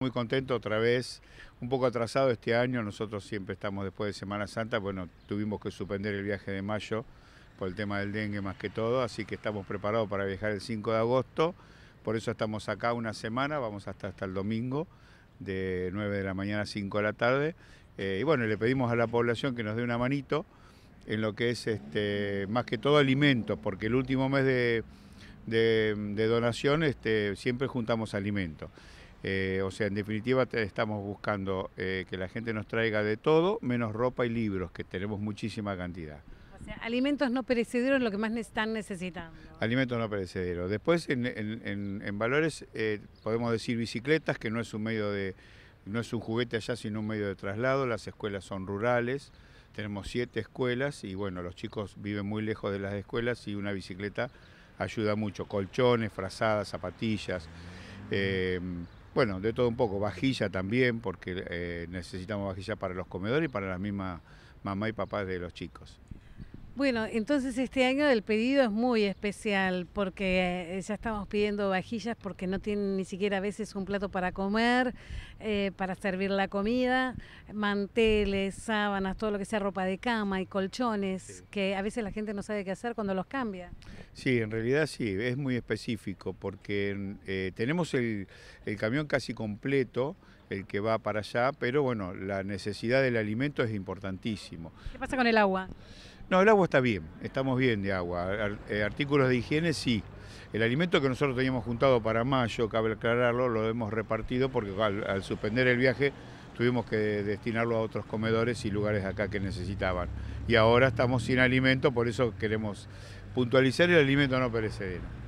Muy contento otra vez, un poco atrasado este año, nosotros siempre estamos después de Semana Santa, bueno, tuvimos que suspender el viaje de mayo por el tema del dengue más que todo, así que estamos preparados para viajar el 5 de agosto, por eso estamos acá una semana, vamos hasta, hasta el domingo, de 9 de la mañana a 5 de la tarde, eh, y bueno, le pedimos a la población que nos dé una manito en lo que es este, más que todo alimentos, porque el último mes de, donación este, siempre juntamos alimento. Eh, o sea, en definitiva estamos buscando eh, que la gente nos traiga de todo, menos ropa y libros, que tenemos muchísima cantidad. O sea, alimentos no perecederos lo que más están necesitando. Alimentos no perecederos. Después en, valores eh, podemos decir bicicletas, que no es un medio de, no es un juguete allá, sino un medio de traslado. Las escuelas son rurales. Tenemos siete escuelas y bueno, los chicos viven muy lejos de las escuelas y una bicicleta ayuda mucho. Colchones, frazadas, zapatillas. Bueno, de todo un poco, vajilla también, porque eh, necesitamos vajilla para los comedores y para la misma mamá y papá de los chicos. Bueno, entonces este año el pedido es muy especial porque eh, ya estamos pidiendo vajillas porque no tienen ni siquiera a veces un plato para comer, eh, para servir la comida, manteles, sábanas, todo lo que sea ropa de cama y colchones, que a veces la gente no sabe qué hacer cuando los cambia. Sí, en realidad sí, es muy específico porque eh, tenemos el, el camión casi completo el que va para allá, pero bueno, la necesidad del alimento es importantísimo. ¿Qué pasa con el agua? No, el agua está bien, estamos bien de agua. Eh, artículos de higiene sí. El alimento que nosotros teníamos juntado para mayo, cabe aclararlo, lo hemos repartido porque al, suspender el viaje tuvimos que destinarlo a otros comedores y lugares acá que necesitaban. Y ahora estamos sin alimento, por eso queremos puntualizar el alimento no perecedero.